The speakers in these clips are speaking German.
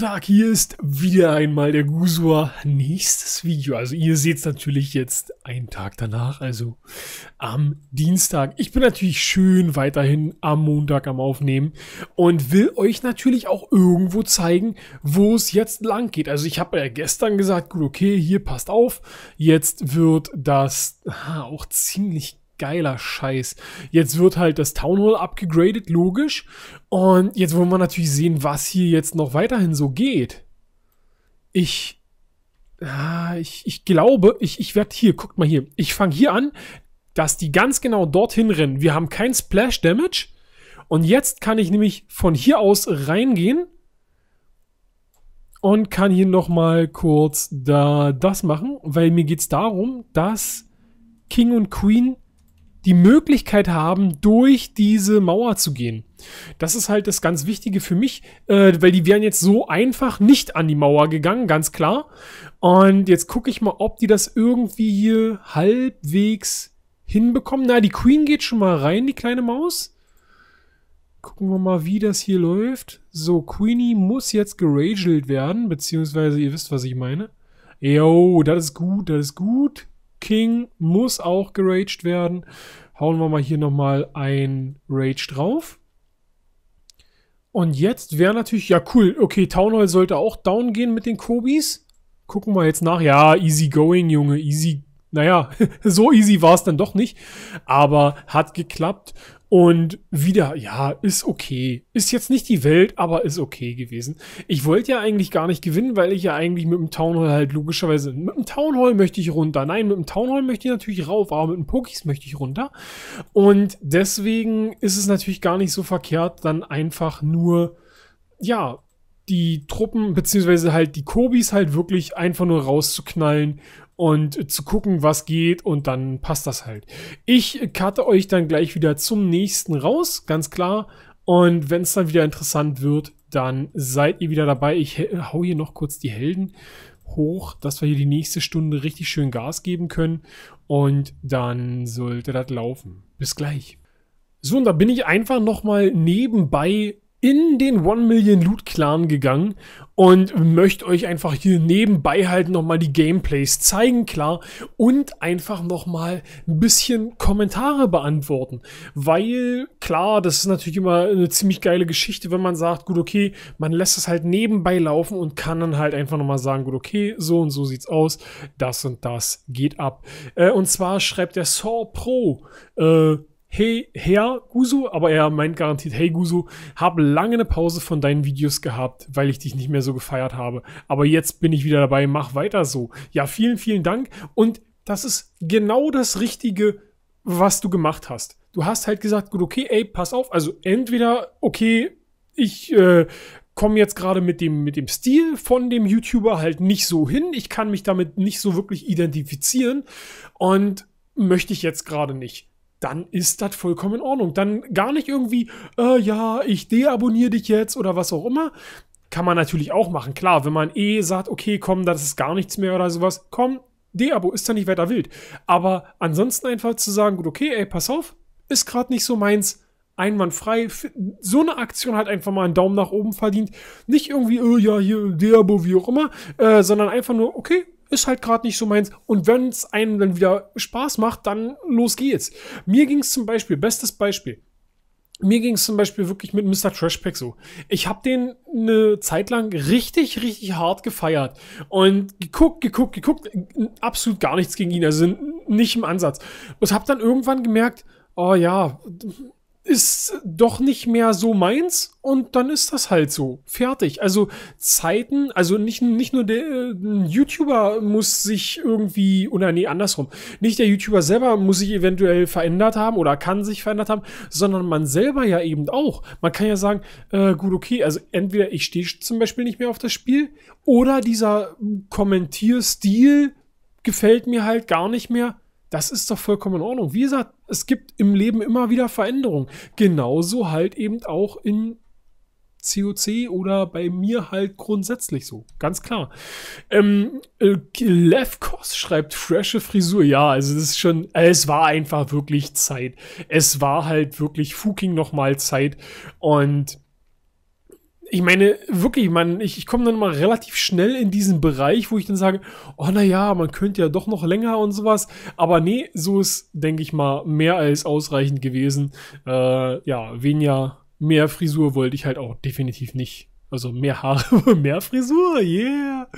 Tag, hier ist wieder einmal der Gusua. Nächstes Video. Also ihr seht es natürlich jetzt einen Tag danach, also am Dienstag. Ich bin natürlich schön weiterhin am Montag am Aufnehmen und will euch natürlich auch irgendwo zeigen, wo es jetzt lang geht. Also ich habe ja gestern gesagt, gut, okay, hier passt auf. Jetzt wird das ah, auch ziemlich geiler Scheiß. Jetzt wird halt das Town Hall abgegradet, logisch. Und jetzt wollen wir natürlich sehen, was hier jetzt noch weiterhin so geht. Ich. Ah, ich, ich glaube, ich, ich werde hier, guckt mal hier. Ich fange hier an, dass die ganz genau dorthin rennen. Wir haben kein Splash Damage. Und jetzt kann ich nämlich von hier aus reingehen und kann hier nochmal kurz da das machen, weil mir geht es darum, dass King und Queen die Möglichkeit haben, durch diese Mauer zu gehen. Das ist halt das ganz Wichtige für mich, äh, weil die wären jetzt so einfach nicht an die Mauer gegangen, ganz klar. Und jetzt gucke ich mal, ob die das irgendwie hier halbwegs hinbekommen. Na, die Queen geht schon mal rein, die kleine Maus. Gucken wir mal, wie das hier läuft. So, Queenie muss jetzt geragelt werden, beziehungsweise ihr wisst, was ich meine. Yo, das ist gut, das ist gut. King muss auch geraged werden. Hauen wir mal hier nochmal ein Rage drauf. Und jetzt wäre natürlich, ja cool, okay, Town Hall sollte auch down gehen mit den Kobis. Gucken wir jetzt nach. Ja, easy going, Junge, easy. Naja, so easy war es dann doch nicht. Aber hat geklappt. Und wieder, ja, ist okay. Ist jetzt nicht die Welt, aber ist okay gewesen. Ich wollte ja eigentlich gar nicht gewinnen, weil ich ja eigentlich mit dem Town Hall halt logischerweise, mit dem Town Hall möchte ich runter. Nein, mit dem Town Hall möchte ich natürlich rauf, aber mit dem Pokis möchte ich runter. Und deswegen ist es natürlich gar nicht so verkehrt, dann einfach nur, ja, die Truppen, beziehungsweise halt die Kobis halt wirklich einfach nur rauszuknallen und zu gucken, was geht und dann passt das halt. Ich cutte euch dann gleich wieder zum nächsten raus, ganz klar. Und wenn es dann wieder interessant wird, dann seid ihr wieder dabei. Ich hau hier noch kurz die Helden hoch, dass wir hier die nächste Stunde richtig schön Gas geben können. Und dann sollte das laufen. Bis gleich. So, und da bin ich einfach nochmal nebenbei in den One Million Loot Clan gegangen und möchte euch einfach hier nebenbei halt nochmal die Gameplays zeigen, klar, und einfach nochmal ein bisschen Kommentare beantworten. Weil, klar, das ist natürlich immer eine ziemlich geile Geschichte, wenn man sagt, gut, okay, man lässt es halt nebenbei laufen und kann dann halt einfach nochmal sagen, gut, okay, so und so sieht's aus, das und das geht ab. Äh, und zwar schreibt der Saw Pro, äh, hey Herr Guso, aber er meint garantiert, hey Guso, habe lange eine Pause von deinen Videos gehabt, weil ich dich nicht mehr so gefeiert habe. Aber jetzt bin ich wieder dabei, mach weiter so. Ja, vielen, vielen Dank. Und das ist genau das Richtige, was du gemacht hast. Du hast halt gesagt, gut, okay, ey, pass auf. Also entweder, okay, ich äh, komme jetzt gerade mit dem, mit dem Stil von dem YouTuber halt nicht so hin. Ich kann mich damit nicht so wirklich identifizieren. Und möchte ich jetzt gerade nicht dann ist das vollkommen in Ordnung. Dann gar nicht irgendwie, äh, ja, ich deabonniere dich jetzt oder was auch immer. Kann man natürlich auch machen. Klar, wenn man eh sagt, okay, komm, das ist gar nichts mehr oder sowas, komm, Deabo ist dann nicht weiter wild. Aber ansonsten einfach zu sagen, gut, okay, ey, pass auf, ist gerade nicht so meins. Einwandfrei. So eine Aktion hat einfach mal einen Daumen nach oben verdient. Nicht irgendwie, oh ja, hier, Deabo, wie auch immer, äh, sondern einfach nur, okay, ist halt gerade nicht so meins. Und wenn es einem dann wieder Spaß macht, dann los geht's. Mir ging es zum Beispiel, bestes Beispiel, mir ging es zum Beispiel wirklich mit Mr. Trashpack so. Ich habe den eine Zeit lang richtig, richtig hart gefeiert und geguckt, geguckt, geguckt, absolut gar nichts gegen ihn, also nicht im Ansatz. Und habe dann irgendwann gemerkt, oh ja, ist doch nicht mehr so meins und dann ist das halt so. Fertig. Also Zeiten, also nicht, nicht nur der äh, YouTuber muss sich irgendwie, oder oh nee, andersrum, nicht der YouTuber selber muss sich eventuell verändert haben oder kann sich verändert haben, sondern man selber ja eben auch. Man kann ja sagen, äh, gut, okay, also entweder ich stehe zum Beispiel nicht mehr auf das Spiel oder dieser Kommentierstil gefällt mir halt gar nicht mehr das ist doch vollkommen in Ordnung. Wie gesagt, es gibt im Leben immer wieder Veränderungen. Genauso halt eben auch in COC oder bei mir halt grundsätzlich so. Ganz klar. Ähm, äh, schreibt frische Frisur. Ja, also das ist schon, äh, es war einfach wirklich Zeit. Es war halt wirklich fucking nochmal Zeit. Und ich meine, wirklich, man, ich, ich komme dann mal relativ schnell in diesen Bereich, wo ich dann sage, oh naja, man könnte ja doch noch länger und sowas. Aber nee, so ist, denke ich mal, mehr als ausreichend gewesen. Äh, ja, weniger, mehr Frisur wollte ich halt auch definitiv nicht. Also mehr Haare, mehr Frisur, yeah.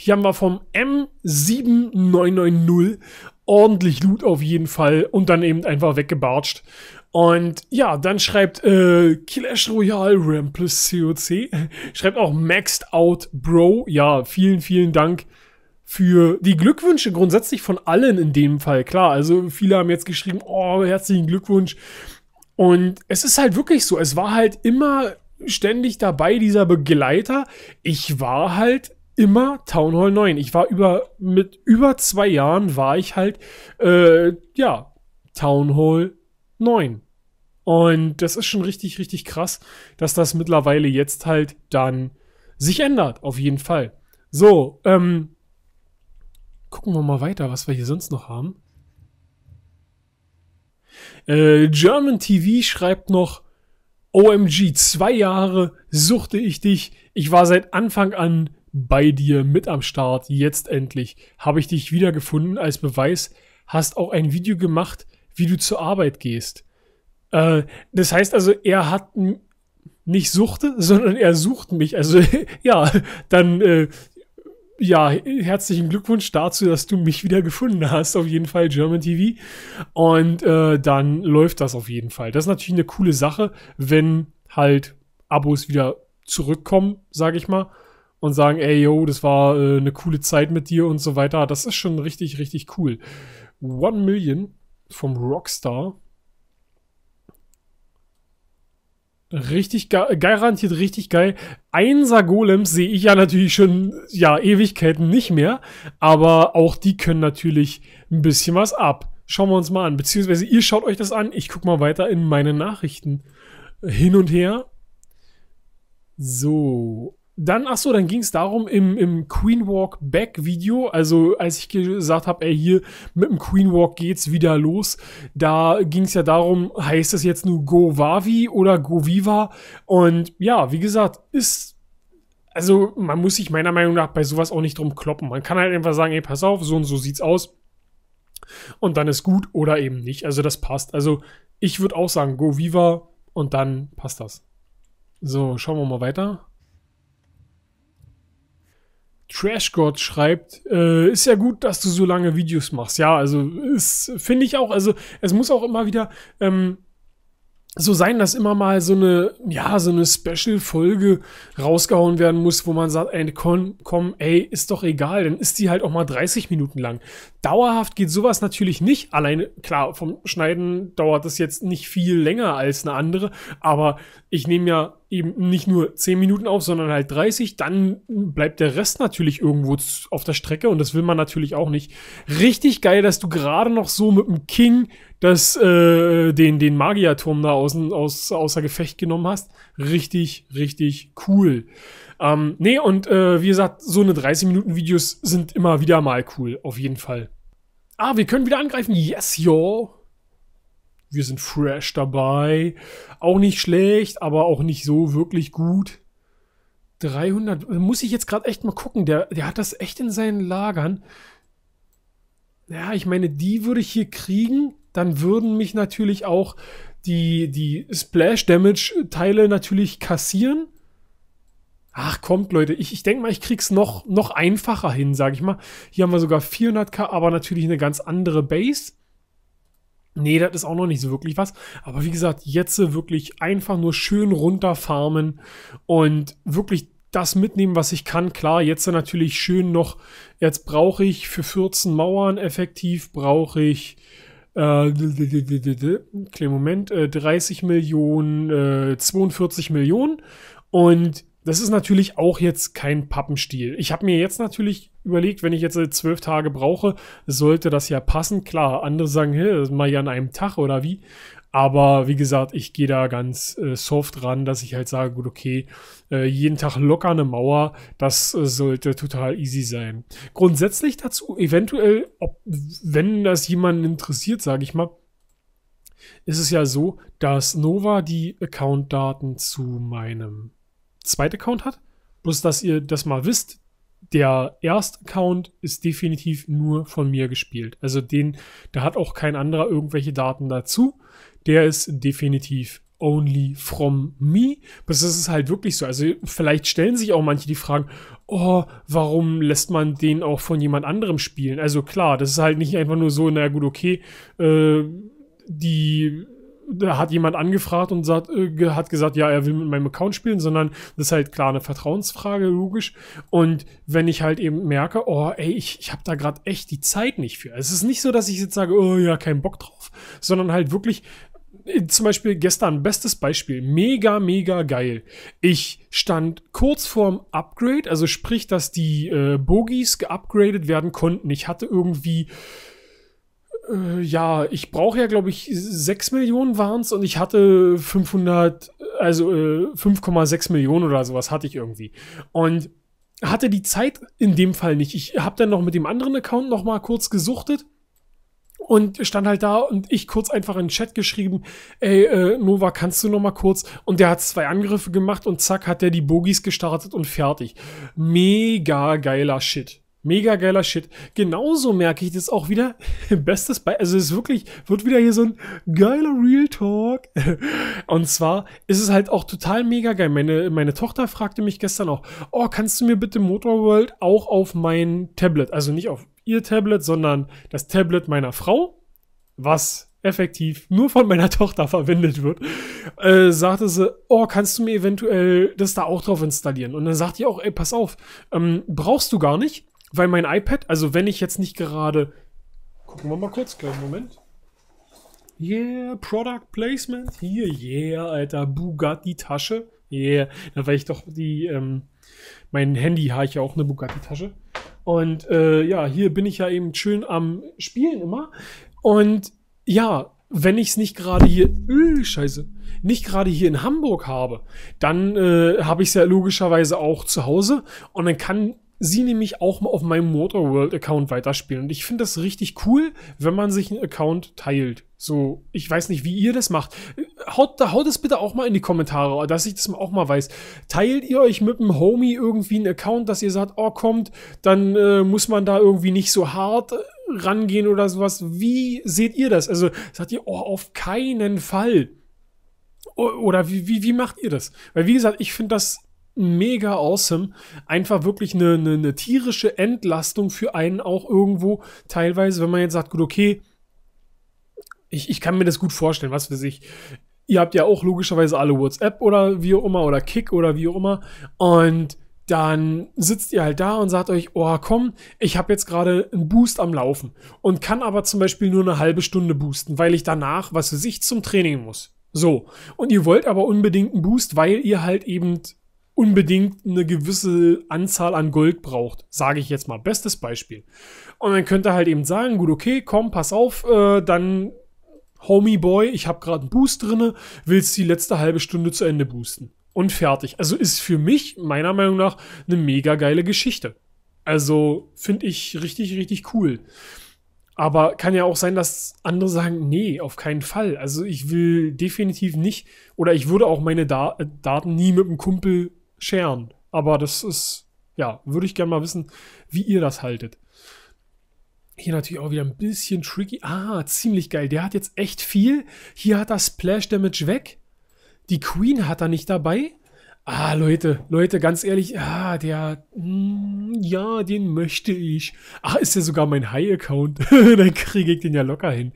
Hier haben wir vom M7990 ordentlich Loot auf jeden Fall und dann eben einfach weggebartscht. Und ja, dann schreibt äh, Clash Royale Rampless COC, schreibt auch Maxed Out Bro. Ja, vielen, vielen Dank für die Glückwünsche grundsätzlich von allen in dem Fall. Klar, also viele haben jetzt geschrieben, oh, herzlichen Glückwunsch. Und es ist halt wirklich so, es war halt immer ständig dabei, dieser Begleiter. Ich war halt immer Town Hall 9. Ich war über, mit über zwei Jahren war ich halt, äh, ja, Town Hall 9 neun. Und das ist schon richtig, richtig krass, dass das mittlerweile jetzt halt dann sich ändert, auf jeden Fall. So, ähm, gucken wir mal weiter, was wir hier sonst noch haben. Äh, German TV schreibt noch, OMG, zwei Jahre suchte ich dich. Ich war seit Anfang an bei dir mit am Start. Jetzt endlich habe ich dich wiedergefunden. Als Beweis hast auch ein Video gemacht, wie du zur Arbeit gehst. Äh, das heißt also, er hat nicht suchte, sondern er sucht mich. Also ja, dann äh, ja, herzlichen Glückwunsch dazu, dass du mich wieder gefunden hast. Auf jeden Fall German TV. Und äh, dann läuft das auf jeden Fall. Das ist natürlich eine coole Sache, wenn halt Abos wieder zurückkommen, sage ich mal, und sagen, ey, yo, das war äh, eine coole Zeit mit dir und so weiter. Das ist schon richtig, richtig cool. One Million vom Rockstar. Richtig geil, garantiert richtig geil. Einser Golems sehe ich ja natürlich schon, ja, Ewigkeiten nicht mehr. Aber auch die können natürlich ein bisschen was ab. Schauen wir uns mal an. Beziehungsweise ihr schaut euch das an. Ich gucke mal weiter in meine Nachrichten hin und her. So dann, ach so, dann ging es darum, im, im Queen Walk Back Video, also als ich gesagt habe, ey, hier mit dem Queen Walk geht's wieder los, da ging es ja darum, heißt das jetzt nur Go Vavi oder Go Viva? Und ja, wie gesagt, ist also man muss sich meiner Meinung nach bei sowas auch nicht drum kloppen. Man kann halt einfach sagen, ey, pass auf, so und so sieht's aus. Und dann ist gut oder eben nicht. Also das passt. Also ich würde auch sagen, go viva und dann passt das. So, schauen wir mal weiter. Trashgod schreibt, äh, ist ja gut, dass du so lange Videos machst. Ja, also ist, finde ich auch, also es muss auch immer wieder ähm, so sein, dass immer mal so eine, ja, so eine Special-Folge rausgehauen werden muss, wo man sagt, ey, komm, komm, ey, ist doch egal, dann ist die halt auch mal 30 Minuten lang. Dauerhaft geht sowas natürlich nicht. Alleine, klar, vom Schneiden dauert das jetzt nicht viel länger als eine andere, aber ich nehme ja eben nicht nur 10 Minuten auf, sondern halt 30, dann bleibt der Rest natürlich irgendwo auf der Strecke und das will man natürlich auch nicht. Richtig geil, dass du gerade noch so mit dem King das, äh, den, den Magierturm da außen, aus, außer Gefecht genommen hast. Richtig, richtig cool. Ähm, nee, und äh, wie gesagt, so eine 30-Minuten-Videos sind immer wieder mal cool, auf jeden Fall. Ah, wir können wieder angreifen. Yes, yo wir sind fresh dabei. Auch nicht schlecht, aber auch nicht so wirklich gut. 300, muss ich jetzt gerade echt mal gucken. Der, der hat das echt in seinen Lagern. Ja, ich meine, die würde ich hier kriegen. Dann würden mich natürlich auch die, die Splash-Damage-Teile natürlich kassieren. Ach, kommt, Leute. Ich, ich denke mal, ich krieg's noch, noch einfacher hin, sage ich mal. Hier haben wir sogar 400k, aber natürlich eine ganz andere Base. Nee, das ist auch noch nicht so wirklich was. Aber wie gesagt, jetzt wirklich einfach nur schön runterfarmen und wirklich das mitnehmen, was ich kann. Klar, jetzt natürlich schön noch, jetzt brauche ich für 14 Mauern effektiv, brauche ich, äh, kleinen Moment, äh, 30 Millionen, äh, 42 Millionen. Und das ist natürlich auch jetzt kein Pappenstiel. Ich habe mir jetzt natürlich überlegt, wenn ich jetzt äh, zwölf Tage brauche, sollte das ja passen. Klar, andere sagen, hey, das mal ja an einem Tag oder wie. Aber wie gesagt, ich gehe da ganz äh, soft ran, dass ich halt sage, gut, okay, äh, jeden Tag locker eine Mauer, das äh, sollte total easy sein. Grundsätzlich dazu, eventuell, ob, wenn das jemanden interessiert, sage ich mal, ist es ja so, dass Nova die Accountdaten zu meinem zweite account hat. Bloß, dass ihr das mal wisst, der Erst-Account ist definitiv nur von mir gespielt. Also den, da hat auch kein anderer irgendwelche Daten dazu. Der ist definitiv only from me. Das ist halt wirklich so. Also vielleicht stellen sich auch manche die Fragen, oh, warum lässt man den auch von jemand anderem spielen? Also klar, das ist halt nicht einfach nur so, naja gut, okay, äh, die da hat jemand angefragt und sagt, äh, hat gesagt, ja, er will mit meinem Account spielen, sondern das ist halt klar eine Vertrauensfrage, logisch. Und wenn ich halt eben merke, oh, ey, ich, ich habe da gerade echt die Zeit nicht für. Es ist nicht so, dass ich jetzt sage, oh ja, keinen Bock drauf, sondern halt wirklich, äh, zum Beispiel gestern, bestes Beispiel, mega, mega geil. Ich stand kurz vorm Upgrade, also sprich, dass die äh, Bogies geupgradet werden konnten. Ich hatte irgendwie äh, ja, ich brauche ja, glaube ich, 6 Millionen waren es und ich hatte 500, also äh, 5,6 Millionen oder sowas hatte ich irgendwie. Und hatte die Zeit in dem Fall nicht. Ich habe dann noch mit dem anderen Account noch mal kurz gesuchtet und stand halt da und ich kurz einfach in den Chat geschrieben, ey, äh, Nova, kannst du noch mal kurz? Und der hat zwei Angriffe gemacht und zack, hat der die Bogies gestartet und fertig. Mega geiler Shit. Mega geiler Shit. Genauso merke ich das auch wieder. Bestes Beispiel. Also es ist wirklich, wird wieder hier so ein geiler Real Talk. Und zwar ist es halt auch total mega geil. Meine, meine Tochter fragte mich gestern auch, oh, kannst du mir bitte Motorworld auch auf mein Tablet, also nicht auf ihr Tablet, sondern das Tablet meiner Frau, was effektiv nur von meiner Tochter verwendet wird, äh, sagte sie, oh, kannst du mir eventuell das da auch drauf installieren? Und dann sagte ich auch, ey, pass auf, ähm, brauchst du gar nicht, weil mein iPad, also wenn ich jetzt nicht gerade. Gucken wir mal kurz, kleinen Moment. Yeah, Product Placement. Hier, yeah, Alter. Bugatti-Tasche. Yeah. Da war ich doch die. Ähm, mein Handy habe ich ja auch eine Bugatti-Tasche. Und äh, ja, hier bin ich ja eben schön am Spielen immer. Und ja, wenn ich es nicht gerade hier, öh, scheiße, nicht gerade hier in Hamburg habe, dann äh, habe ich es ja logischerweise auch zu Hause und dann kann sie nämlich auch auf meinem Motorworld-Account weiterspielen. Und ich finde das richtig cool, wenn man sich einen Account teilt. So, ich weiß nicht, wie ihr das macht. Haut, da haut es bitte auch mal in die Kommentare, dass ich das auch mal weiß. Teilt ihr euch mit einem Homie irgendwie einen Account, dass ihr sagt, oh, kommt, dann äh, muss man da irgendwie nicht so hart rangehen oder sowas. Wie seht ihr das? Also sagt ihr, oh, auf keinen Fall. Oder wie, wie, wie macht ihr das? Weil, wie gesagt, ich finde das mega awesome. Einfach wirklich eine, eine, eine tierische Entlastung für einen auch irgendwo. Teilweise, wenn man jetzt sagt, gut, okay, ich, ich kann mir das gut vorstellen, was für sich. Ihr habt ja auch logischerweise alle WhatsApp oder wie auch immer oder Kick oder wie auch immer. Und dann sitzt ihr halt da und sagt euch, oh komm, ich habe jetzt gerade einen Boost am Laufen und kann aber zum Beispiel nur eine halbe Stunde boosten, weil ich danach, was für sich, zum Training muss. So. Und ihr wollt aber unbedingt einen Boost, weil ihr halt eben unbedingt eine gewisse Anzahl an Gold braucht, sage ich jetzt mal. Bestes Beispiel. Und dann könnte ihr halt eben sagen, gut, okay, komm, pass auf, äh, dann Homie Boy, ich habe gerade einen Boost drinne, willst die letzte halbe Stunde zu Ende boosten. Und fertig. Also ist für mich, meiner Meinung nach, eine mega geile Geschichte. Also finde ich richtig, richtig cool. Aber kann ja auch sein, dass andere sagen, nee, auf keinen Fall. Also ich will definitiv nicht oder ich würde auch meine da Daten nie mit einem Kumpel scheren. Aber das ist, ja, würde ich gerne mal wissen, wie ihr das haltet. Hier natürlich auch wieder ein bisschen tricky. Ah, ziemlich geil. Der hat jetzt echt viel. Hier hat er Splash Damage weg. Die Queen hat er nicht dabei. Ah, Leute, Leute, ganz ehrlich, ah, der, mh, hm, ja, den möchte ich. Ah, ist ja sogar mein High-Account. dann kriege ich den ja locker hin.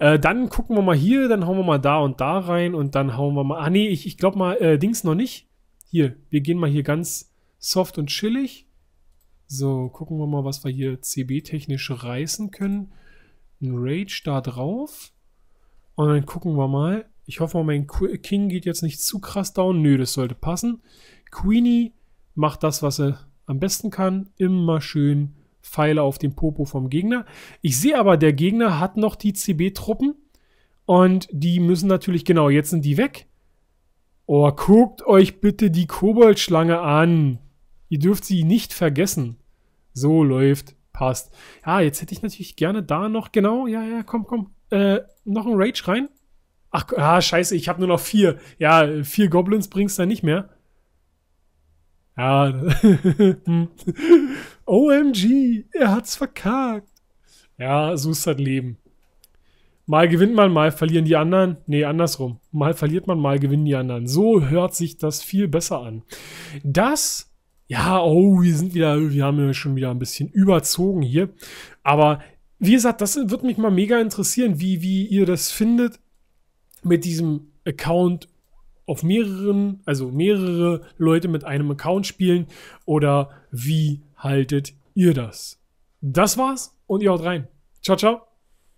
Äh, dann gucken wir mal hier, dann hauen wir mal da und da rein und dann hauen wir mal, ah, nee, ich, ich glaube mal, äh, Dings noch nicht. Hier, wir gehen mal hier ganz soft und chillig. So, gucken wir mal, was wir hier CB-technisch reißen können. Ein Rage da drauf. Und dann gucken wir mal. Ich hoffe mein King geht jetzt nicht zu krass down. Nö, das sollte passen. Queenie macht das, was er am besten kann. Immer schön Pfeile auf den Popo vom Gegner. Ich sehe aber, der Gegner hat noch die CB-Truppen. Und die müssen natürlich, genau, jetzt sind die weg. Oh, guckt euch bitte die Koboldschlange an. Ihr dürft sie nicht vergessen. So läuft. Passt. Ja, jetzt hätte ich natürlich gerne da noch, genau, ja, ja, komm, komm. Äh, noch ein Rage rein. Ach, ah, scheiße, ich habe nur noch vier. Ja, vier Goblins bringst du nicht mehr. Ja. OMG, er hat's verkackt. Ja, so ist das Leben. Mal gewinnt man, mal verlieren die anderen. Nee, andersrum. Mal verliert man, mal gewinnen die anderen. So hört sich das viel besser an. Das, ja, oh, wir sind wieder, wir haben ja schon wieder ein bisschen überzogen hier. Aber wie gesagt, das wird mich mal mega interessieren, wie, wie ihr das findet mit diesem Account auf mehreren, also mehrere Leute mit einem Account spielen oder wie haltet ihr das? Das war's und ihr haut rein. Ciao, ciao.